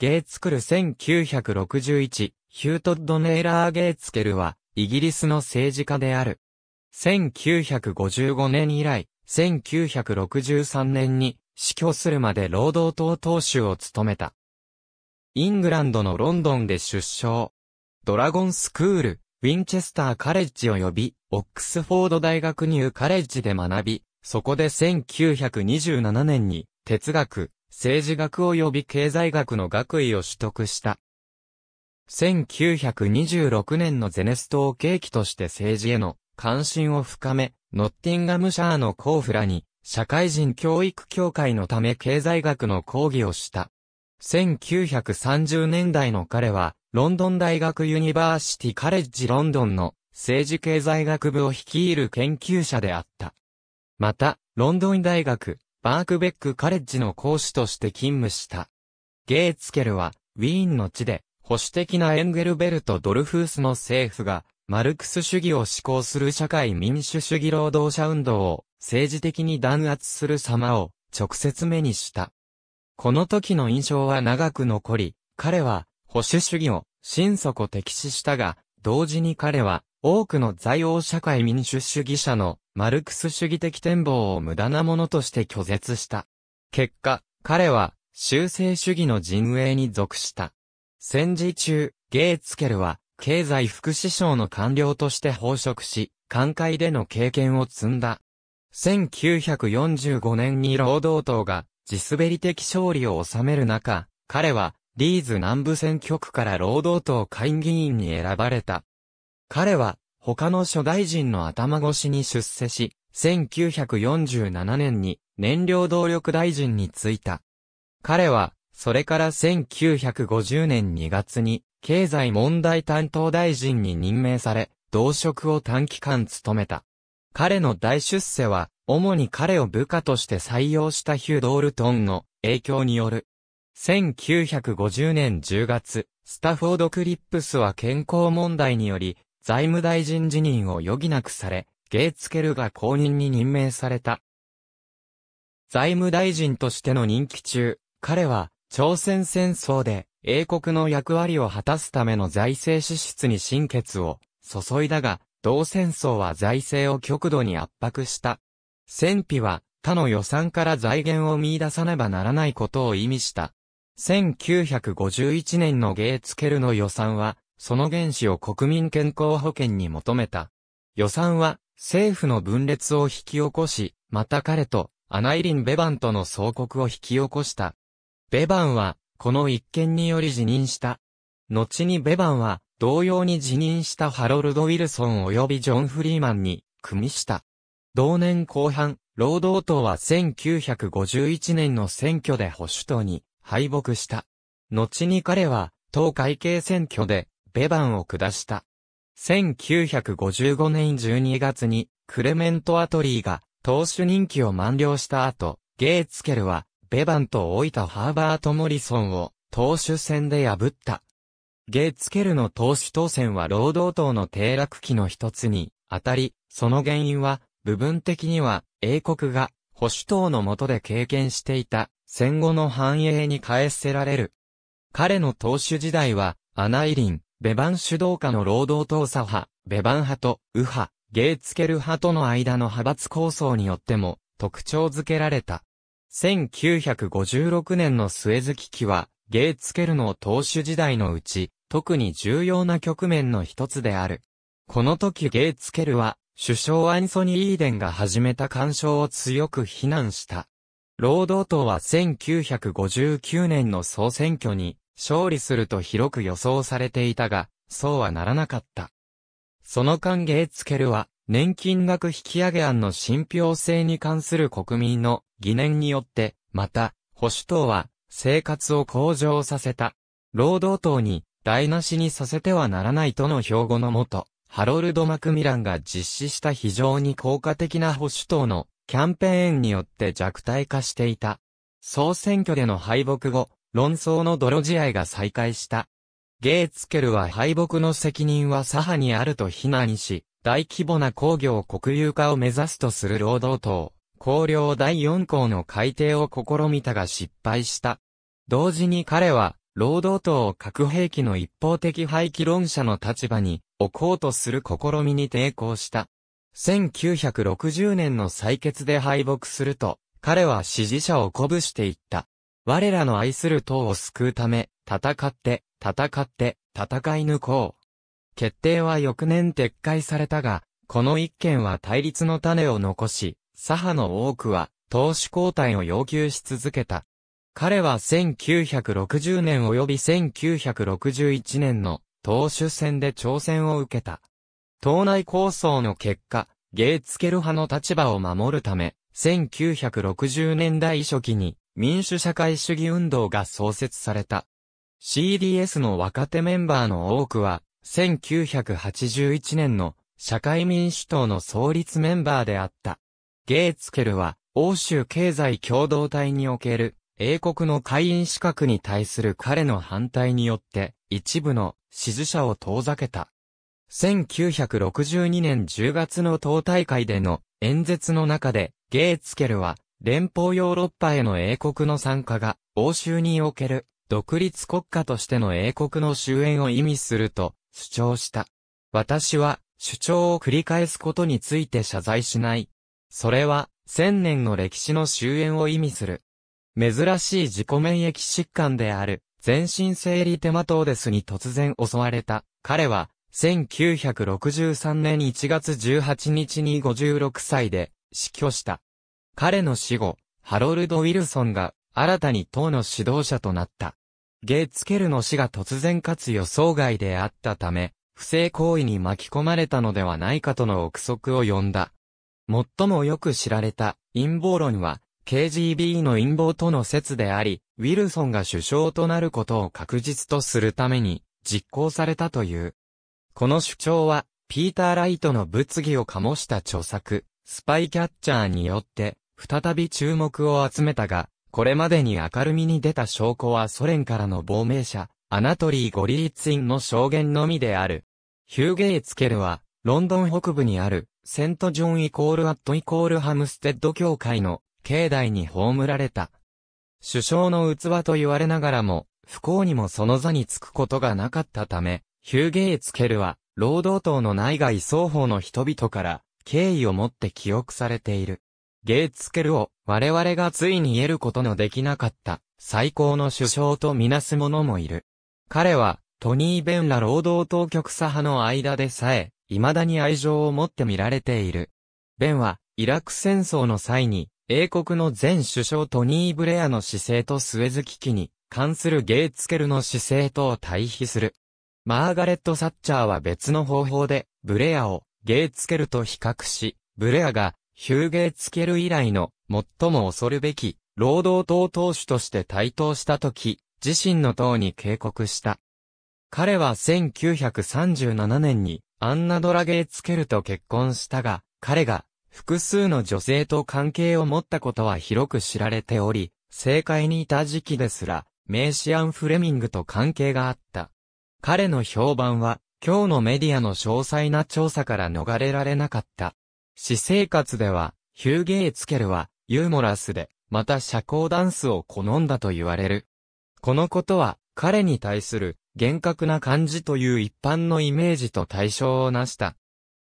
ゲーツクル1961、ヒュートッド・ネイラー・ゲーツケルは、イギリスの政治家である。1955年以来、1963年に死去するまで労働党党首を務めた。イングランドのロンドンで出生。ドラゴンスクール、ウィンチェスターカレッジ及び、オックスフォード大学ニューカレッジで学び、そこで1927年に哲学、政治学及び経済学の学位を取得した。1926年のゼネストを契機として政治への関心を深め、ノッティンガムシャーのコーフラに、社会人教育協会のため経済学の講義をした。1930年代の彼は、ロンドン大学ユニバーシティカレッジロンドンの政治経済学部を率いる研究者であった。また、ロンドン大学バークベックカレッジの講師として勤務した。ゲーツケルは、ウィーンの地で、保守的なエンゲルベルト・ドルフースの政府が、マルクス主義を施行する社会民主主義労働者運動を政治的に弾圧する様を直接目にした。この時の印象は長く残り、彼は保守主義を心底敵視したが、同時に彼は多くの在欧社会民主主義者のマルクス主義的展望を無駄なものとして拒絶した。結果、彼は修正主義の陣営に属した。戦時中、ゲーツケルは経済副首相の官僚として飽職し、官会での経験を積んだ。1945年に労働党が地滑り的勝利を収める中、彼はリーズ南部選挙区から労働党会議員に選ばれた。彼は、他の諸大臣の頭越しに出世し、1947年に燃料動力大臣に就いた。彼は、それから1950年2月に、経済問題担当大臣に任命され、同職を短期間務めた。彼の大出世は、主に彼を部下として採用したヒュー・ドールトンの影響による。1950年10月、スタフォード・クリップスは健康問題により、財務大臣辞任を余儀なくされ、ゲーツケルが後任に任命された。財務大臣としての任期中、彼は、朝鮮戦争で、英国の役割を果たすための財政支出に心血を注いだが、同戦争は財政を極度に圧迫した。戦費は他の予算から財源を見出さねばならないことを意味した。1951年のゲーツケルの予算はその原資を国民健康保険に求めた。予算は政府の分裂を引き起こし、また彼とアナイリン・ベバンとの総国を引き起こした。ベバンはこの一件により辞任した。後にベバンは同様に辞任したハロルド・ウィルソン及びジョン・フリーマンに組みした。同年後半、労働党は1951年の選挙で保守党に敗北した。後に彼は党会計選挙でベバンを下した。1955年12月に、クレメント・アトリーが、投手任期を満了した後、ゲーツケルは、ベバンと老いたハーバート・モリソンを、投手戦で破った。ゲーツケルの投手当選は労働党の低落期の一つに、当たり、その原因は、部分的には、英国が、保守党の下で経験していた、戦後の繁栄に返せられる。彼の投手時代は、アナイリン、ベバン主導下の労働党左派、ベバン派と、右派、ゲーツケル派との間の派閥構想によっても、特徴づけられた。1956年の末月期は、ゲーツケルの党首時代のうち、特に重要な局面の一つである。この時ゲーツケルは、首相アンソニー・イーデンが始めた干渉を強く非難した。労働党は1959年の総選挙に勝利すると広く予想されていたが、そうはならなかった。その歓迎つけるは、年金額引上げ案の信憑性に関する国民の疑念によって、また、保守党は生活を向上させた。労働党に台無しにさせてはならないとの標語のもと、ハロルド・マクミランが実施した非常に効果的な保守党のキャンペーンによって弱体化していた。総選挙での敗北後、論争の泥試合が再開した。ゲーツケルは敗北の責任は左派にあると非難し、大規模な工業国有化を目指すとする労働党、綱領第4項の改定を試みたが失敗した。同時に彼は、労働党を核兵器の一方的廃棄論者の立場に置こうとする試みに抵抗した。1960年の採決で敗北すると、彼は支持者を鼓舞していった。我らの愛する党を救うため、戦って、戦って、戦い抜こう。決定は翌年撤回されたが、この一件は対立の種を残し、左派の多くは、党首交代を要求し続けた。彼は1960年及び1961年の党首選で挑戦を受けた。党内構想の結果、ゲーツケル派の立場を守るため、1960年代初期に民主社会主義運動が創設された。CDS の若手メンバーの多くは、1981年の社会民主党の創立メンバーであった。ゲーツケルは、欧州経済共同体における英国の会員資格に対する彼の反対によって、一部の支持者を遠ざけた。1962年10月の党大会での演説の中で、ゲーツケルは、連邦ヨーロッパへの英国の参加が、欧州における、独立国家としての英国の終焉を意味すると、主張した。私は、主張を繰り返すことについて謝罪しない。それは、千年の歴史の終焉を意味する。珍しい自己免疫疾患である、全身生理テマトーデスに突然襲われた。彼は、1963年1月18日に56歳で死去した。彼の死後、ハロルド・ウィルソンが新たに党の指導者となった。ゲーツケルの死が突然かつ予想外であったため、不正行為に巻き込まれたのではないかとの憶測を呼んだ。最もよく知られた陰謀論は、KGB の陰謀との説であり、ウィルソンが首相となることを確実とするために実行されたという。この主張は、ピーター・ライトの物議を醸した著作、スパイキャッチャーによって再び注目を集めたが、これまでに明るみに出た証拠はソ連からの亡命者、アナトリー・ゴリリツインの証言のみである。ヒューゲイツケルは、ロンドン北部にある、セントジョンイコールアットイコールハムステッド教会の、境内に葬られた。首相の器と言われながらも、不幸にもその座に着くことがなかったため、ヒューゲイツケルは、労働党の内外双方の人々から、敬意を持って記憶されている。ゲーツケルを我々がついに得ることのできなかった最高の首相とみなす者もいる。彼はトニー・ベンら労働当局左派の間でさえ未だに愛情を持って見られている。ベンはイラク戦争の際に英国の前首相トニー・ブレアの姿勢とスエズ危機に関するゲーツケルの姿勢とを対比する。マーガレット・サッチャーは別の方法でブレアをゲーツケルと比較し、ブレアがヒューゲーツケル以来の最も恐るべき労働党党首として台頭した時、自身の党に警告した。彼は1937年にアンナ・ドラゲーツケルと結婚したが、彼が複数の女性と関係を持ったことは広く知られており、政界にいた時期ですら、メイシアン・フレミングと関係があった。彼の評判は、今日のメディアの詳細な調査から逃れられなかった。私生活では、ヒューゲーツケルは、ユーモラスで、また社交ダンスを好んだと言われる。このことは、彼に対する、厳格な感じという一般のイメージと対象をなした。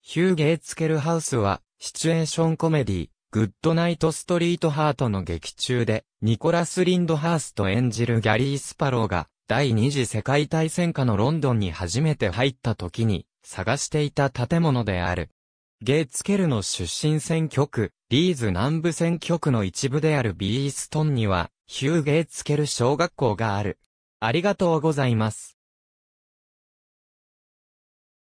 ヒューゲーツケルハウスは、シチュエーションコメディ、グッドナイトストリートハートの劇中で、ニコラス・リンドハースと演じるギャリー・スパローが、第二次世界大戦下のロンドンに初めて入った時に、探していた建物である。ゲーツケルの出身選挙区、リーズ南部選挙区の一部であるビーストンには、ヒュー・ゲーツケル小学校がある。ありがとうございます。